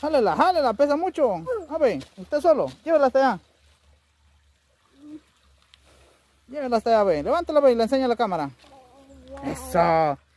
Jálela, jálela, pesa mucho. A ver, usted solo, Llévela hasta allá. Llévela hasta allá, ven. Levántala, ver, y le enseña a la cámara. Eso.